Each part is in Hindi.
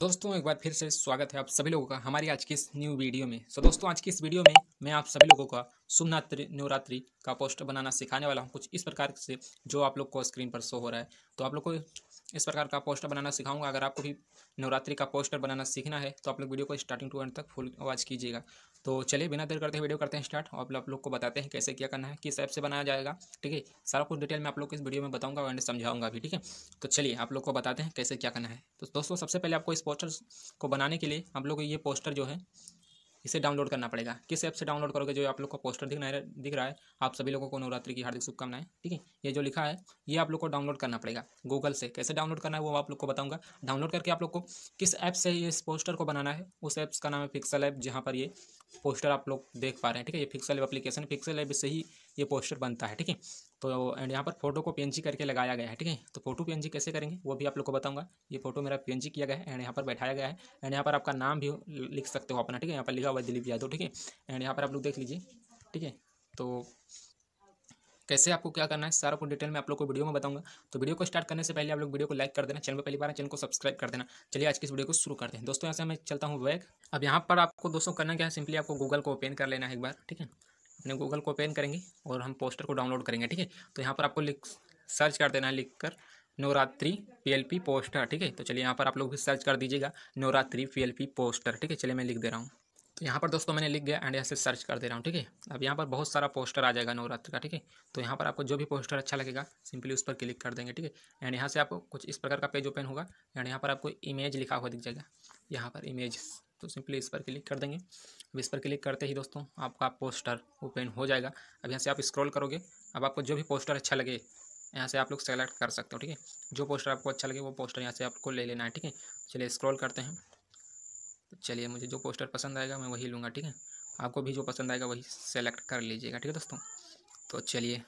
दोस्तों एक बार फिर से स्वागत है आप सभी लोगों का हमारी आज की इस न्यू वीडियो में सो so, दोस्तों आज की इस वीडियो में मैं आप सभी लोगों का शुभ नवरात्रि नवरात्रि का पोस्टर बनाना सिखाने वाला हूँ कुछ इस प्रकार से जो आप लोग को स्क्रीन पर शो हो रहा है तो आप लोग को इस प्रकार का पोस्टर बनाना सिखाऊंगा अगर आपको भी नवरात्रि का पोस्टर बनाना सीखना है तो आप लोग वीडियो को स्टार्टिंग टू एंड तक फुल वॉच कीजिएगा तो चलिए बिना देर करते हैं वीडियो करते हैं स्टार्ट और आप लोग को बताते हैं कैसे क्या करना है किस ऐप से बनाया जाएगा ठीक है सारा कुछ डिटेल में आप लोग को इस वीडियो में बताऊंगा एंड समझाऊंगा भी ठीक है तो चलिए आप लोग को बताते हैं कैसे क्या करना है तो दोस्तों सबसे पहले आपको इस पोस्टर को बनाने के लिए आप लोग ये पोस्टर जो है इसे डाउनलोड करना पड़ेगा किस ऐप से डाउनलोड करोगे जो आप लोग को पोस्टर दिख रहा दिख रहा है आप सभी लोगों को नवरात्रि की हार्दिक शुभकामनाएं ठीक है ये जो लिखा है ये आप लोग को डाउनलोड करना पड़ेगा गूगल से कैसे डाउनलोड करना है वो आप लोग को बताऊंगा डाउनलोड करके आप लोग को किस ऐप से इस पोस्टर को बनाना है उस ऐप्स का नाम है फिक्सल ऐप जहाँ पर ये पोस्टर आप लोग देख पा रहे हैं ठीक है ये फिक्सल एप एप्लीकेशन पिक्सल ऐप से ही ये पोस्टर बनता है ठीक है तो एंड यहाँ पर फोटो को पी करके लगाया गया है ठीक है तो फोटो पी कैसे करेंगे वो भी आप लोग को बताऊंगा ये फोटो मेरा पी किया गया है एंड यहाँ पर बैठाया गया है एंड यहाँ पर आपका नाम भी लिख सकते हो अपना ठीक है यहाँ पर लिखा हुआ दिलीप यादव ठीक है एंड यहाँ पर आप लोग देख लीजिए ठीक है तो कैसे आपको क्या करना है सारा को डिटेल में आप लोग को वीडियो में बताऊंगा तो वीडियो को स्टार्ट करने से पहले आप लोग वीडियो को लाइक कर देना चैनल पर पहली बार चैनल को सब्सक्राइब कर देना चलिए आज की इस वीडियो को शुरू करते हैं दोस्तों यहाँ से मैं चलता हूँ बैग अब यहाँ पर आपको दोस्तों करना क्या है सिंपली आपको गूगल को ओपन कर लेना है एक बार ठीक है अपने गूगल को ओपन करेंगे और हम पोस्टर को डाउनलोड करेंगे ठीक है तो यहाँ पर आपको लिख सर्च कर देना है लिख कर नवरात्रि पीएलपी पोस्टर ठीक है तो चलिए यहाँ पर आप लोग भी सर्च कर दीजिएगा नवरात्रि पीएलपी पोस्टर ठीक है चलिए मैं लिख दे रहा हूँ तो यहाँ पर दोस्तों मैंने लिख गया एंड यहाँ से सर्च कर दे रहा हूँ ठीक है अब यहाँ पर बहुत सारा पोस्टर आ जाएगा नवरात्र का ठीक है तो यहाँ पर आपको जो भी पोस्टर अच्छा लगेगा सिंपली उस पर क्लिक कर देंगे ठीक है एंड यहाँ से आपको कुछ इस प्रकार का पेज ओपन होगा एंड यहाँ पर आपको इमेज लिखा हुआ दिख जाएगा यहाँ पर इमेज तो सिंपली इस पर क्लिक कर देंगे अब इस पर क्लिक करते ही दोस्तों आपका पोस्टर ओपन हो जाएगा अब यहाँ से आप स्क्रॉल करोगे अब आपको जो भी पोस्टर अच्छा लगे यहाँ से आप लोग सेलेक्ट कर सकते हो ठीक है जो पोस्टर आपको अच्छा लगे वो पोस्टर यहाँ से आपको ले लेना है ठीक है चलिए स्क्रॉल करते हैं तो चलिए मुझे जो पोस्टर पसंद आएगा मैं वही लूँगा ठीक है आपको भी जो पसंद आएगा वही सेलेक्ट कर लीजिएगा ठीक है दोस्तों तो चलिए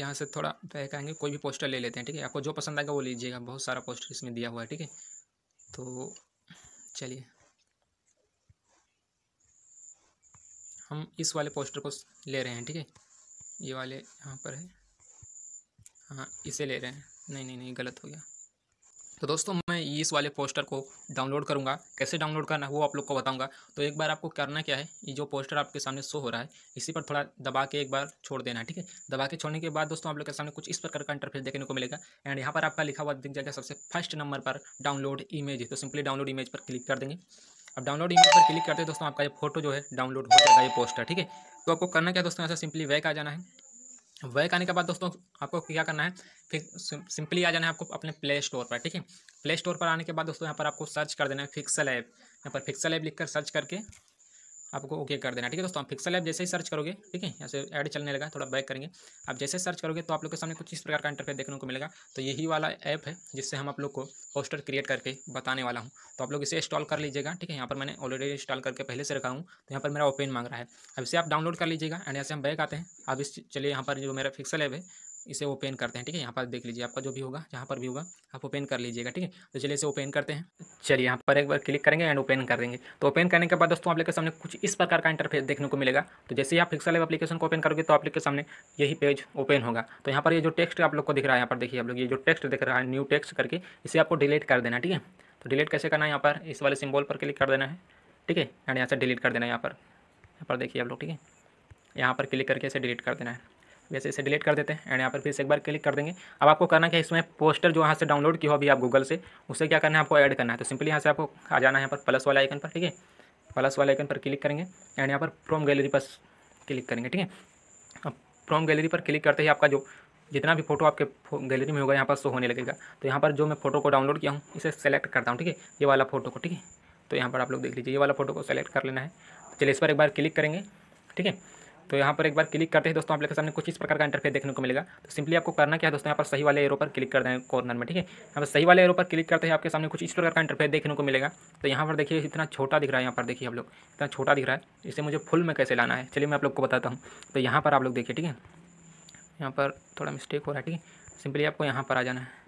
यहाँ से थोड़ा बैक आएंगे कोई भी पोस्टर ले लेते हैं ठीक है आपको जो पसंद आएगा वो लीजिएगा बहुत सारा पोस्टर इसमें दिया हुआ है ठीक है तो चलिए हम इस वाले पोस्टर को ले रहे हैं ठीक है ये वाले यहाँ पर है हाँ इसे ले रहे हैं नहीं नहीं नहीं गलत हो गया तो दोस्तों मैं इस वाले पोस्टर को डाउनलोड करूँगा कैसे डाउनलोड करना है वो आप लोग को बताऊंगा तो एक बार आपको करना क्या है ये जो पोस्टर आपके सामने शो हो रहा है इसी पर थोड़ा दबा के एक बार छोड़ देना है ठीक है दबा के छोड़ने के बाद दोस्तों आप लोग के सामने कुछ इस प्रकार का इंटरफेस देखने को मिलेगा एंड यहाँ पर आपका लिखा हुआ दिख जाएगा सबसे फर्स्ट नंबर पर डाउनलोड इमेज तो सिंपली डाउनलोड इमेज पर क्लिक कर देंगे अब डाउनलोड इमेज पर क्लिक करते हैं दोस्तों आपका ये फोटो जो है डाउनलोड हो जाएगा ये पोस्टर ठीक है तो आपको करना क्या दोस्तों ऐसा सिंपली वैक आ जाना है वैक आने के बाद दोस्तों आपको क्या करना है फिर सिंपली आ जाना है आपको अपने प्ले स्टोर पर ठीक है प्ले स्टोर पर आने के बाद दोस्तों यहाँ पर आपको सर्च कर देना है फिक्सल ऐप यहाँ पर फिक्सल ऐप लिखकर सर्च करके आपको ओके कर देना ठीक है दोस्तों आप पिक्सल ऐप जैसे ही सर्च करोगे ठीक है यहाँ से ऐड चलने लगा थोड़ा बैक करेंगे आप जैसे सर्च करोगे तो आप लोग के सामने कुछ इस प्रकार का इंटरफेस देखने को मिलेगा तो यही वाला ऐप है जिससे हम आप लोग को पोस्टर क्रिएट करके बताने वाला हूँ तो आप लोग इसे इंस्टॉल कर लीजिएगा ठीक है यहाँ पर मैंने ऑलरेडी इंस्टॉल करके पहले से रखा हूँ तो यहाँ पर मेरा ओपन मांग रहा है अब इसे आप डाउनलोड कर लीजिएगा एंड यहाँ से हम बैक आते हैं अब इस चलिए यहाँ पर जो मेरा फिक्सल ऐप है इसे ओपन करते हैं ठीक है यहाँ पर देख लीजिए आपका जो भी होगा जहाँ पर भी होगा आप ओपन कर लीजिएगा ठीक है तो चलिए इसे ओपन करते हैं चलिए यहाँ पर एक बार क्लिक करेंगे एंड ओपन कर देंगे तो ओपन करने के बाद दोस्तों आप लोग के सामने कुछ इस प्रकार का इंटरफेस देखने को मिलेगा तो जैसे ही आप फिक्सल एप्लीकेशन को ओपन करोगे तो आप लोग के सामने यही पेज ओपन होगा तो यहाँ पर ये जो टेक्स्ट आप लोग को दिख रहा है यहाँ पर देखिए आप लोग ये जो टेक्स्ट दिख रहा है न्यू टेक्स्ट करके इसे आपको डिलीट कर देना ठीक है तो डिलीट कैसे करना है यहाँ पर इस वाले सिम्बॉल पर क्लिक कर देना है ठीक है एंड यहाँ से डिलीट कर देना है यहाँ पर यहाँ पर देखिए आप लोग ठीक है यहाँ पर क्लिक करके इसे डिलीट कर देना है वैसे इसे डिलीट कर देते हैं एंड यहाँ पर फिर से एक बार क्लिक कर देंगे अब आपको करना क्या है इसमें पोस्टर जो यहाँ से डाउनलोड किया हो अभी आप गूगल से उसे क्या करना है आपको ऐड करना है तो सिंपली यहाँ से आपको आ जाना है यहाँ पर प्लस वाला आइकन पर ठीक है प्लस वाले आइकन पर क्लिक करेंगे एंड यहाँ पर प्रोम गैलरी पर क्लिक करेंगे ठीक है अब प्रोम गैलरी पर क्लिक करते ही आपका जो जितना भी फोटो आपके गैलरी में होगा यहाँ पर शो होने लगेगा तो यहाँ पर जो मैं फोटो को डाउनलोड किया हूँ इसे सेलेक्ट करता हूँ ठीक है ये वाला फोटो को ठीक है तो यहाँ पर आप लोग देख लीजिए ये वाला फोटो को सेलेक्ट कर लेना है चलिए इस पर एक बार क्लिक करेंगे ठीक है तो यहाँ पर एक बार क्लिक करते हैं दोस्तों आप लोग के सामने कुछ इस प्रकार का इंटरफेस देखने को मिलेगा तो सिंपली आपको करना क्या है दोस्तों यहाँ पर सही वाले एरो पर क्लिक कर दें कॉर्नर में ठीक है यहाँ पर सही वाले एरो पर क्लिक करते हैं आपके सामने कुछ इस प्रकार का इंटरफेस देखने को मिलेगा तो यहाँ पर देखिए इतना छोटा दिख रहा है यहाँ पर देखिए आप लोग इतना छोटा दिख रहा है इसे मुझे फुल में कैसे लाना है चलिए मैं आप लोग को बताता हूँ तो यहाँ पर आप लोग देखिए ठीक है यहाँ पर थोड़ा मिस्टेक हो रहा है ठीक है सिंपली आपको यहाँ पर आ जाना है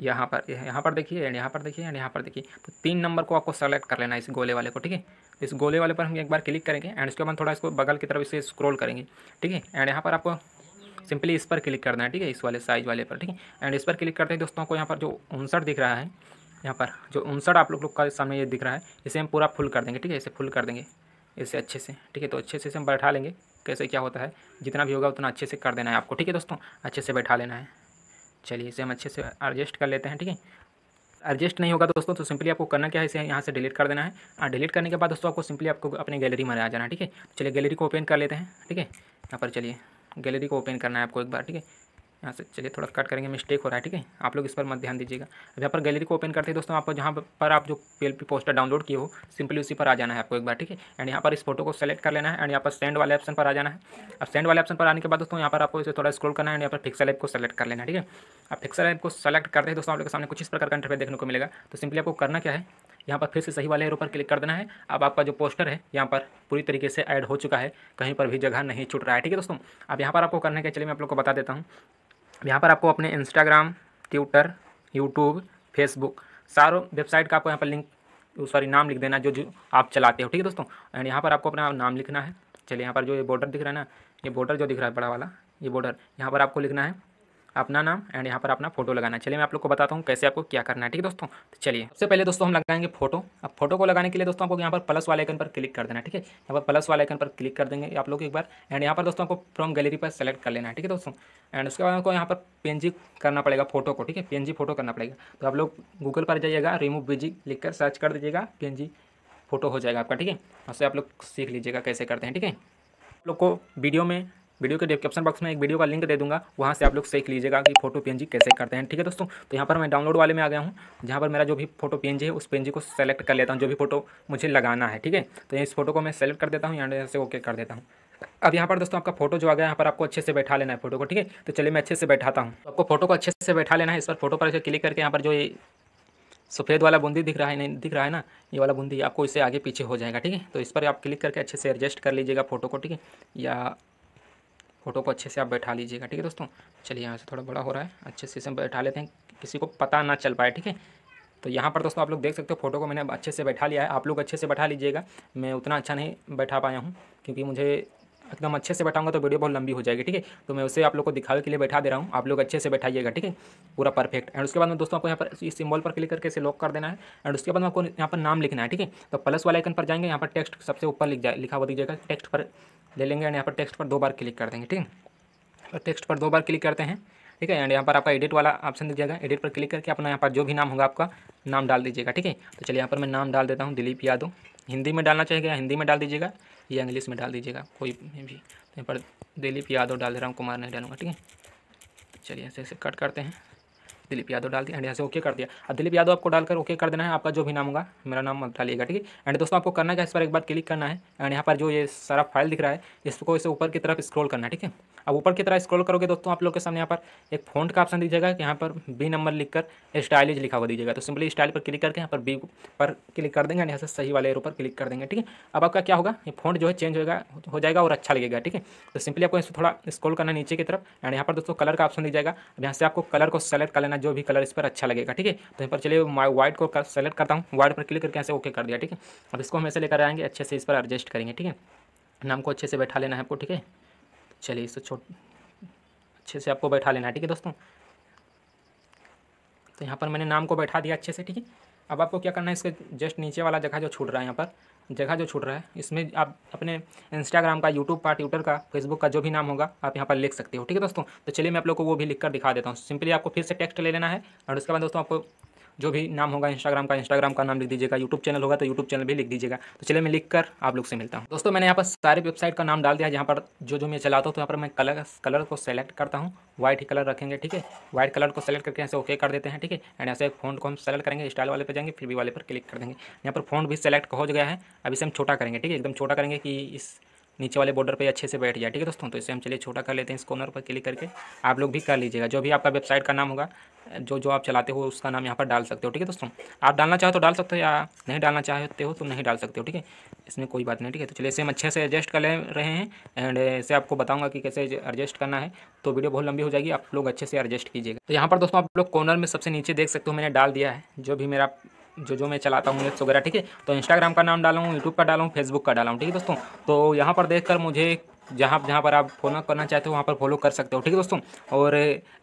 यहाँ पर यहाँ पर देखिए एंड यहाँ पर देखिए एंड यहाँ पर देखिए तो तीन नंबर को आपको सेलेक्ट कर लेना है इस गोले वाले को ठीक है इस गोले वाले पर हम एक बार क्लिक करेंगे एंड इसके बाद थोड़ा इसको बगल की तरफ इसे स्क्रॉल करेंगे ठीक है एंड यहाँ पर आपको सिंपली इस पर क्लिक करना है ठीक है इस वाले साइज वाले पर ठीक है एंड इस पर क्लिक करते हैं दोस्तों को यहाँ पर जो उनसठ दिख रहा है यहाँ पर जो उनसठ आप लोग लोग का सामने ये दिख रहा है इसे हम पूरा फुल कर देंगे ठीक है इसे फुल कर देंगे इसे अच्छे से ठीक है तो अच्छे से इसे हम बैठा लेंगे कैसे क्या होता है जितना भी होगा उतना अच्छे से कर देना है आपको ठीक है दोस्तों अच्छे से बैठा लेना है चलिए इसे हम अच्छे से एडजस्ट कर लेते हैं ठीक है एडजस्ट नहीं होगा दोस्तों तो सिंपली आपको करना क्या है इसे यहाँ से डिलीट कर देना है और हाँ, डिलीट करने के बाद दोस्तों आपको सिंपली आपको अपने गैलरी में आ जाना है ठीक है चलिए गैलरी को ओपन कर लेते हैं ठीक है यहाँ पर चलिए गैलरी को ओपन करना है आपको एक बार ठीक है यहाँ से चलिए थोड़ा कट करेंगे मिस्टेक हो रहा है ठीक है आप लोग इस पर मत ध्यान दीजिएगा अब यहाँ पर गैलरी को ओपन करते हैं दोस्तों आपको जहाँ पर आप जो पी पोस्टर डाउनलोड किए हो सिंपली उसी पर आ जाना है आपको एक बार ठीक है एंड यहाँ पर इस फोटो को सेलेक्ट कर लेना है एंड यहाँ पर सेंड वाले ऑप्शन पर आ जाना है अब सेंड वाले ऑप्शन पर आने के बाद दोस्तों यहाँ पर आपको इसे थोड़ा स्क्रोल करना है यहाँ पर फिक्सल ऐप को सेलेक्ट कर लेना है ठीक है अब फिक्सल ऐप को सेलेक्ट करते हैं दोस्तों आप लोग के सामने कुछ इस प्रकार का इंटरफेस देखने को मिलेगा तो सिंपली आपको करना क्या है यहाँ पर फिर से सही वाले एरो पर क्लिक कर देना है अब आपका जो पोस्टर है यहाँ पर पूरी तरीके से ऐड हो चुका है कहीं पर भी जगह नहीं छूट रहा है ठीक है दोस्तों अब यहाँ पर आपको करना के चलिए मैं आप लोग को बता देता हूँ यहाँ पर आपको अपने इंस्टाग्राम ट्विटर यूट्यूब फेसबुक सारों वेबसाइट का आपको यहाँ पर लिंक सॉरी नाम लिख देना जो जो आप चलाते हो ठीक है दोस्तों एंड यहाँ पर आपको अपना नाम लिखना है चलिए यहाँ पर जो ये बॉर्डर दिख रहा है ना ये बॉर्डर जो दिख रहा है बड़ा वाला ये बॉर्डर यहाँ पर आपको लिखना है अपना नाम एंड यहाँ पर अपना फोटो लगाना चलिए मैं आप लोग को बताता हूँ कैसे आपको क्या करना है ठीक है दोस्तों तो चलिए सबसे पहले दोस्तों हम लगाएंगे फोटो अब फोटो को लगाने के लिए दोस्तों आपको यहाँ पर प्लस वाले आइकन पर क्लिक कर देना ठीक है यहाँ पर प्लस वाले आइकन पर क्लिक कर देंगे आप लोग एक बार एंड यहाँ पर दोस्तों आपको फ्रॉम गैलरी पर सेलेक्ट कर लेना है ठीक है दोस्तों एंड उसके बाद आपको यहाँ पर जी करना पड़ेगा फोटो को ठीक है जी फोटो करना पड़ेगा तो आप लोग गूगल पर जाइएगा रिमूव बीजी लिख कर सर्च कर दीजिएगा जी फोटो हो जाएगा आपका ठीक है उससे आप लोग सीख लीजिएगा कैसे करते हैं ठीक है आप लोग को वीडियो में वीडियो के डिस्क्रिप्शन बॉक्स में एक वीडियो का लिंक दे दूंगा वहाँ से आप लोग सीख लीजिएगा कि फोटो पी कैसे करते हैं ठीक है दोस्तों तो यहाँ पर मैं डाउनलोड वाले में आ गया हूँ जहाँ पर मेरा जो भी फोटो पी है उस पी को सेलेक्ट कर लेता हूँ जो भी फोटो मुझे लगाना है ठीक है तो इस फोटो को मैं सेलेक्ट कर देता हूँ यहाँ से ओके कर देता हूँ अब यहाँ पर दोस्तों आपका फोटो जो आ गया यहाँ पर आपको अच्छे से बैठा लेना है फोटो को ठीक है तो चलिए मैं अच्छे से बैठाता हूँ तो आपको फोटो को अच्छे से बैठा लेना है इस पर फोटो पर क्लिक करके यहाँ पर जो ये सफ़ेद वाला बूंदी दिख रहा है नहीं दिख रहा है ना ये वाला बूंदी आपको इसे आगे पीछे हो जाएगा ठीक है तो इस पर आप क्लिक करके अच्छे से एडजस्ट कर लीजिएगा फोटो को ठीक है या फ़ोटो को अच्छे से आप बैठा लीजिएगा ठीक है दोस्तों चलिए यहाँ से थोड़ा बड़ा हो रहा है अच्छे से इसे बैठा लेते हैं किसी को पता ना चल पाए ठीक है तो यहाँ पर दोस्तों आप लोग देख सकते हो फोटो को मैंने अच्छे से बैठा लिया है आप लोग अच्छे से बैठा लीजिएगा मैं उतना अच्छा नहीं बैठा पाया हूँ क्योंकि मुझे एकदम अच्छे से बैठाऊंगा तो वीडियो बहुत लंबी हो जाएगी ठीक है तो मैं उसे आप लोग को दिखाने के लिए बैठा दे रहा हूँ आप लोग अच्छे से बैठाइएगा ठीक है पूरा परफेक्ट एंड उसके बाद में दोस्तों आपको यहाँ पर इस सिंबल पर क्लिक करके इसे लॉक कर देना है एंड उसके बाद में आपको यहाँ पर नाम लिखना है ठीक है तो प्लस वाले आइकन पर जाएंगे यहाँ पर टेक्स्ट सबसे ऊपर लिख जाए लिखा हुआ दीजिएगा टेक्स्ट पर ले लेंगे एंड यहाँ पर टेक्स्ट पर दो बार क्लिक कर देंगे ठीक है टेक्स्ट तो पर दो बार क्लिक करते हैं ठीक है एंड यहाँ पर आपका एडिट वाला ऑप्शन दिख जाएगा एडिट पर क्लिक करके अपना यहाँ पर जो भी नाम होगा आपका नाम डाल दीजिएगा ठीक है तो चलिए यहाँ पर मैं नाम डाल देता हूँ दिलीप यादव हिंदी में डालना चाहेगा हिंदी में डाल दीजिएगा या इंग्लिश में डाल दीजिएगा कोई भी तो यहाँ पर दिलीप यादव डाल दे रहा हूँ कुमार नहीं डालूंगा ठीक है तो चलिए ऐसे ऐसे कट करते हैं दिलीप यादव डाल दिया एंड यहाँ से ओके कर दिया अब दिलीप यादव आपको डालकर ओके कर देना है आपका जो भी नाम होगा मेरा नाम डालिएगा ठीक है एंड दोस्तों आपको करना क्या इस पर एक बार क्लिक करना है एंड यहाँ पर जो ये सारा फाइल दिख रहा है इसको इसे ऊपर की तरफ स्क्रॉल करना है ठीक है अब ऊपर की तरफ स्क्रॉल करोगे दोस्तों आप लोग के सामने यहाँ पर एक फोन का ऑप्शन दीजिएगा यहाँ पर बी नंबर लिखकर स्टाइलिज लिखा हुआ दीजिएगा तो सिंपली स्टाइल पर क्लिक करके यहाँ पर बी पर क्लिक कर देंगे एंड यहाँ से सही वाले एयर पर क्लिक कर देंगे ठीक है अब आपका क्या होगा ये फोन जो है चेंज होगा हो जाएगा और अच्छा लगेगा ठीक है तो सिंपली आपको इसको थोड़ा स्क्रॉल करना नीचे की तरफ एंड यहाँ पर दोस्तों कलर का ऑप्शन दी जाएगा अब यहाँ से आपको कलर को सेलेक्ट कर लेना लेना जो भी कलर इस पर अच्छा लगेगा ठीक है तो यहाँ पर चलिए मैं व्हाइट को कर, सेलेक्ट करता हूँ व्हाइट पर क्लिक करके ऐसे ओके कर दिया ठीक है अब इसको हम ऐसे लेकर आएंगे अच्छे से इस पर एडजस्ट करेंगे ठीक है नाम को अच्छे से बैठा लेना है आपको ठीक है चलिए इससे छोट अच्छे से आपको बैठा लेना है ठीक है दोस्तों तो यहाँ पर मैंने नाम को बैठा दिया अच्छे से ठीक है अब आपको क्या करना है इसके जस्ट नीचे वाला जगह जो छूट रहा है यहाँ पर जगह जो छूट रहा है इसमें आप अपने इंस्टाग्राम का यूट्यूब का ट्विटर का फेसबुक का जो भी नाम होगा आप यहाँ पर लिख सकते हो ठीक है दोस्तों तो चलिए मैं आप लोग को वो भी लिख कर दिखा देता हूँ सिंपली आपको फिर से टेक्स्ट ले लेना है और उसके बाद दोस्तों आपको जो भी नाम होगा इंस्टाग्राम का इंस्टाग्राम का नाम लिख दीजिएगा यूट्यूब चैनल होगा तो यूट्यूब चैनल भी लिख दीजिएगा तो चलिए मैं लिख कर आप लोग से मिलता हूँ दोस्तों मैंने यहाँ पर सारे वेबसाइट का नाम डाल दिया जहाँ पर जो जो मैं चलाता हूँ तो यहाँ पर मैं कलर कलर को सेलेक्ट करता हूँ व्हाइट ही कलर रखेंगे ठीक है व्हाइट कलर को सेलेक्ट करके ऐसे ओके कर देते हैं ठीक है एंड ऐसे फोन को हम सेलेक्ट करेंगे स्टाइल वाले पर जाएंगे फिर भी वाले पर क्लिक कर देंगे यहाँ पर फोन भी सेलेक्ट हो गया है अभी से हम छोटा करेंगे ठीक है एकदम छोटा करेंगे कि इस नीचे वाले बॉर्डर पे अच्छे से बैठ जाए ठीक है दोस्तों तो इसे हम चलिए छोटा कर लेते हैं इस कॉर्नर पर क्लिक करके आप लोग भी कर लीजिएगा जो भी आपका वेबसाइट का नाम होगा जो जो आप चलाते हो उसका नाम यहाँ पर डाल सकते हो ठीक है दोस्तों आप डालना चाहो तो डाल सकते हो या नहीं डालना चाहते हो तो नहीं डाल सकते हो ठीक है इसमें कोई बात नहीं ठीक है तो चलिए इसे हम अच्छे से एडजस्ट कर ले रहे हैं एंड इसे आपको बताऊँगा कि कैसे एडजस्ट करना है तो वीडियो बहुत लंबी हो जाएगी आप लोग अच्छे से एडजस्ट कीजिएगा तो यहाँ पर दोस्तों आप लोग कॉर्नर में सबसे नीचे देख सकते हो मैंने डाल दिया है जो भी मेरा जो जो मैं चलाता हूँ नेट्स वगैरह ठीक है तो इंस्टाग्राम का नाम डालूँ यूट्यूब का डालूँ फेसबुक का डाला हूँ ठीक है दोस्तों तो यहाँ पर देख कर मुझे जहाँ जहाँ पर आप फॉलो करना चाहते हो वहाँ पर फॉलो कर सकते हो ठीक है दोस्तों और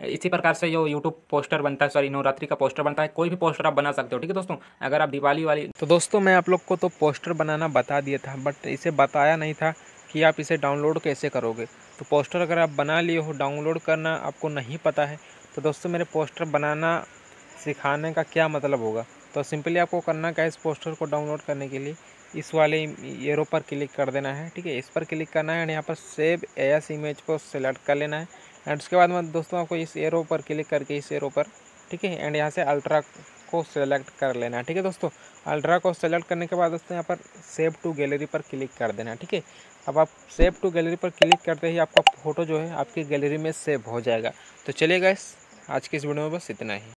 इसी प्रकार से जो यूट्यूब पोस्टर बनता है सॉरी नवरात्रि का पोस्टर बनता है कोई भी पोस्टर आप बना सकते हो ठीक है दोस्तों अगर आप दिवाली वाली तो दोस्तों मैं आप लोग को तो पोस्टर बनाना बता दिया था बट इसे बताया नहीं था कि आप इसे डाउनलोड कैसे करोगे तो पोस्टर अगर आप बना लिए हो डाउनलोड करना आपको नहीं पता है तो दोस्तों मेरे पोस्टर बनाना सिखाने का क्या मतलब होगा तो सिंपली आपको करना क्या है इस पोस्टर को डाउनलोड करने के लिए इस वाले एरो पर क्लिक कर देना है ठीक है इस पर क्लिक करना है एंड यहाँ पर सेव एस इमेज को सेलेक्ट कर लेना है एंड उसके बाद में दोस्तों आपको इस एरो पर क्लिक करके इस एरो पर ठीक है एंड यहाँ से अल्ट्रा को सेलेक्ट कर लेना है ठीक है दोस्तों अल्ट्रा को सिलेक्ट करने के बाद दोस्तों यहाँ पर सेव टू गैलरी पर क्लिक कर देना है ठीक है अब आप सेव टू गैलरी पर क्लिक करते ही आपका फ़ोटो जो है आपकी गैलरी में सेव हो जाएगा तो चलिए गए आज की इस वीडियो में बस इतना ही